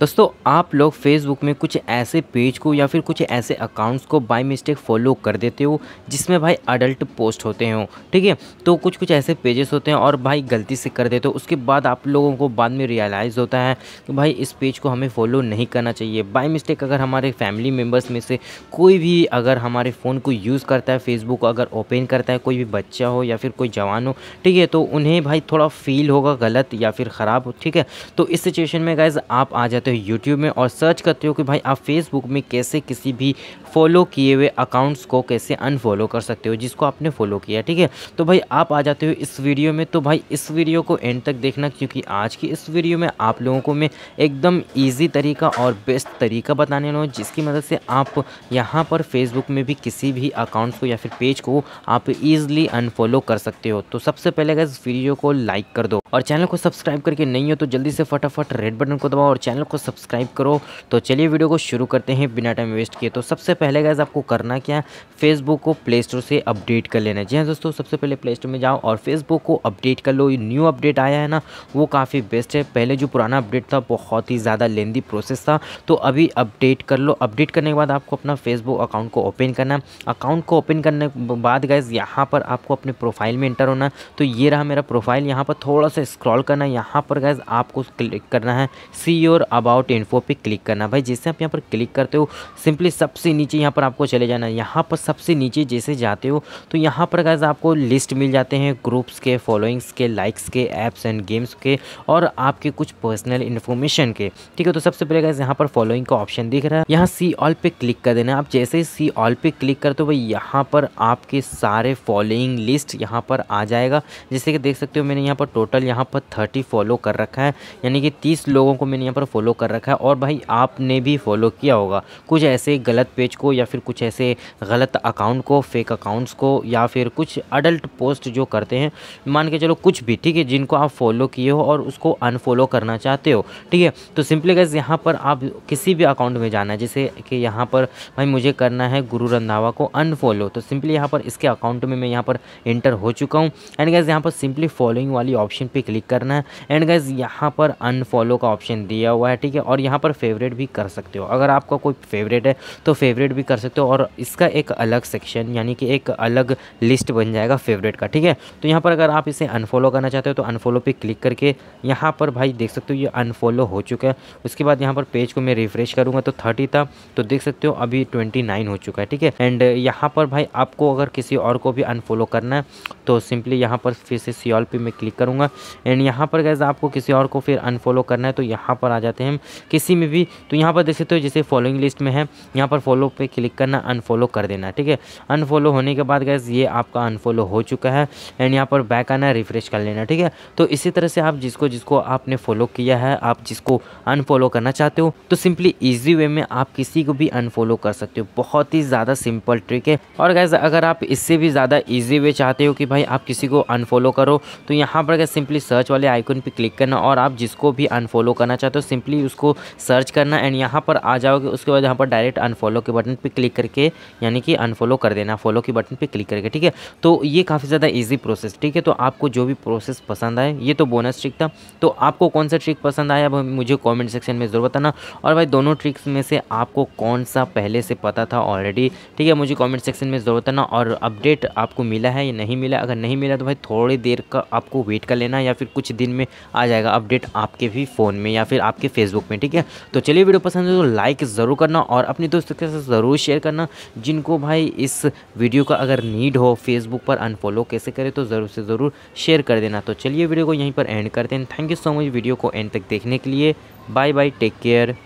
दोस्तों आप लोग फेसबुक में कुछ ऐसे पेज को या फिर कुछ ऐसे अकाउंट्स को बाय मिस्टेक फॉलो कर देते हो जिसमें भाई अडल्ट पोस्ट होते हो ठीक है तो कुछ कुछ ऐसे पेजेस होते हैं और भाई गलती से कर देते हो उसके बाद आप लोगों को बाद में रियलाइज़ होता है कि भाई इस पेज को हमें फ़ॉलो नहीं करना चाहिए बाई मिस्टेक अगर हमारे फैमिली मेम्बर्स में से कोई भी अगर हमारे फ़ोन को यूज़ करता है फेसबुक अगर ओपन करता है कोई भी बच्चा हो या फिर कोई जवान हो ठीक है तो उन्हें भाई थोड़ा फील होगा गलत या फिर ख़राब हो ठीक है तो इस सिचुएशन में गैज़ आप आ जाते करते हो यूट्यूब में और सर्च करते हो कि भाई आप फेसबुक में कैसे किसी भी फॉलो किए हुए अकाउंट्स को कैसे अनफॉलो कर सकते हो जिसको आपने फॉलो किया ठीक है तो भाई आप आ जाते हो इस वीडियो में तो भाई इस वीडियो को एंड तक देखना क्योंकि आज की इस वीडियो में आप लोगों को मैं एकदम ईजी तरीका और बेस्ट तरीका बताने लूँ जिसकी मदद से आप यहाँ पर फेसबुक में भी किसी भी अकाउंट्स को या फिर पेज को आप ईजिली अनफॉलो कर सकते हो तो सबसे पहले अगर इस वीडियो को लाइक कर दो और चैनल को सब्सक्राइब करके नहीं हो तो जल्दी से फटाफट रेड बटन को दबाओ और चैनल को को सब्सक्राइब करो तो चलिए वीडियो को शुरू करते हैं बिना टाइम वेस्ट किए तो सबसे पहले गैस आपको करना क्या फेसबुक को प्ले स्टोर से अपडेट कर लेना जी हाँ दोस्तों सबसे पहले प्ले स्टोर में जाओ और फेसबुक को अपडेट कर लो न्यू अपडेट आया है ना वो काफ़ी बेस्ट है पहले जो पुराना अपडेट था बहुत ही ज़्यादा लेंदी प्रोसेस था तो अभी अपडेट कर लो अपडेट करने के बाद आपको अपना फेसबुक अकाउंट को ओपन करना अकाउंट को ओपन करने के बाद गैस यहाँ पर आपको अपने प्रोफाइल में इंटर होना तो ये रहा मेरा प्रोफाइल यहाँ पर थोड़ा सा स्क्रॉल करना है यहाँ पर गैस आपको क्लिक करना है सी योर अब अबाउट इन्फो पे क्लिक करना भाई जैसे आप यहाँ पर क्लिक करते हो सिंपली सबसे नीचे यहाँ पर आपको चले जाना है यहाँ पर सबसे नीचे जैसे जाते हो तो यहाँ पर गैस आपको लिस्ट मिल जाते हैं ग्रुप्स के फॉलोइंग्स के लाइक्स के ऐप्स एंड गेम्स के और आपके कुछ पर्सनल इन्फॉर्मेशन के ठीक है तो सबसे पहले गैस यहाँ पर फॉलोइंग का ऑप्शन दिख रहा है यहाँ सी ऑल पर क्लिक कर देना आप जैसे ही सी ऑल पर क्लिक करते हो भाई यहाँ पर आपके सारे फॉलोइंग लिस्ट यहाँ पर आ जाएगा जैसे कि देख सकते हो मैंने यहाँ पर टोटल यहाँ पर थर्टी फॉलो कर रखा है यानी कि तीस लोगों को मैंने यहाँ पर फॉलो कर रखा है और भाई आपने भी फॉलो किया होगा कुछ ऐसे गलत पेज को या फिर कुछ ऐसे गलत अकाउंट को फेक अकाउंट्स को या फिर कुछ अडल्ट पोस्ट जो करते हैं मान के चलो कुछ भी ठीक है जिनको आप फॉलो किए हो और उसको अनफॉलो करना चाहते हो ठीक है तो सिंपली गैस यहाँ पर आप किसी भी अकाउंट में जाना है जैसे कि यहाँ पर भाई मुझे करना है गुरु रंधावा को अनफॉलो तो सिंपली यहाँ पर इसके अकाउंट में मैं यहाँ पर इंटर हो चुका हूँ एंड गैस यहाँ पर सिंपली फॉलोइंग वाली ऑप्शन पर क्लिक करना है एंड गैस यहाँ पर अनफॉलो का ऑप्शन दिया हुआ है ठीक है और यहाँ पर फेवरेट भी कर सकते हो अगर आपका कोई फेवरेट है तो फेवरेट भी कर सकते हो और इसका एक अलग सेक्शन यानी कि एक अलग लिस्ट बन जाएगा फेवरेट का ठीक है तो यहाँ पर अगर आप इसे अनफॉलो करना चाहते हो तो अनफॉलो पर क्लिक करके यहाँ पर भाई देख सकते हो ये अनफॉलो हो चुका है उसके बाद यहाँ पर पेज को मैं रिफ्रेश करूँगा तो थर्टी था तो देख सकते हो अभी ट्वेंटी हो चुका है ठीक है एंड यहाँ पर भाई आपको अगर किसी और को भी अनफॉलो करना है तो सिंपली यहाँ पर फिर से सी ऑल पे मैं क्लिक करूँगा एंड यहाँ पर गैस आपको किसी और को फिर अनफॉलो करना है तो यहाँ पर आ जाते हैं टाइम किसी में भी तो यहाँ पर देख सकते हो जैसे फॉलोइंग लिस्ट में है यहाँ पर फॉलो पे क्लिक करना अनफॉलो कर देना ठीक है अनफॉलो होने के बाद गैस ये आपका अनफॉलो हो चुका है एंड यहाँ पर बैक आना रिफ्रेश कर लेना ठीक है तो इसी तरह से आप जिसको जिसको आपने फॉलो किया है आप जिसको अनफॉलो करना चाहते हो तो सिंपली ईजी वे में आप किसी को भी अनफॉलो कर सकते हो बहुत ही ज़्यादा सिंपल ट्रिक है और गैस अगर आप इससे भी ज़्यादा ईजी वे चाहते हो कि भाई आप किसी को अनफॉलो करो तो यहाँ पर गैस सिंपली सर्च वाले आइकन पर क्लिक करना और आप जिसको भी अनफॉलो करना चाहते हो सिंपली उसको सर्च करना एंड यहाँ पर आ जाओगे उसके बाद यहाँ पर डायरेक्ट अनफॉलो के बटन पर क्लिक करके यानी कि अनफॉलो कर देना फॉलो के बटन पर क्लिक करके ठीक है तो ये काफ़ी ज़्यादा ईजी प्रोसेस ठीक है तो आपको जो भी प्रोसेस पसंद आए ये तो बोनस ट्रिक था तो आपको कौन सा ट्रिक पसंद आया मुझे कमेंट सेक्शन में ज़रूर बताना और भाई दोनों ट्रिक्स में से आपको कौन सा पहले से पता था ऑलरेडी ठीक है मुझे कमेंट सेक्शन में ज़रूर बताना और अपडेट आपको मिला है या नहीं मिला अगर नहीं मिला तो भाई थोड़ी देर का आपको वेट कर लेना या फिर कुछ दिन में आ जाएगा अपडेट आपके भी फ़ोन में या फिर आपके फेस फेसबुक में ठीक है तो चलिए वीडियो पसंद है तो लाइक ज़रूर करना और अपने दोस्तों के साथ ज़रूर शेयर करना जिनको भाई इस वीडियो का अगर नीड हो फेसबुक पर अनफॉलो कैसे करें तो ज़रूर से ज़रूर शेयर कर देना तो चलिए वीडियो को यहीं पर एंड करते हैं thank you so much video को एंड तक देखने के लिए बाय बाय टेक केयर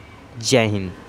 जय हिंद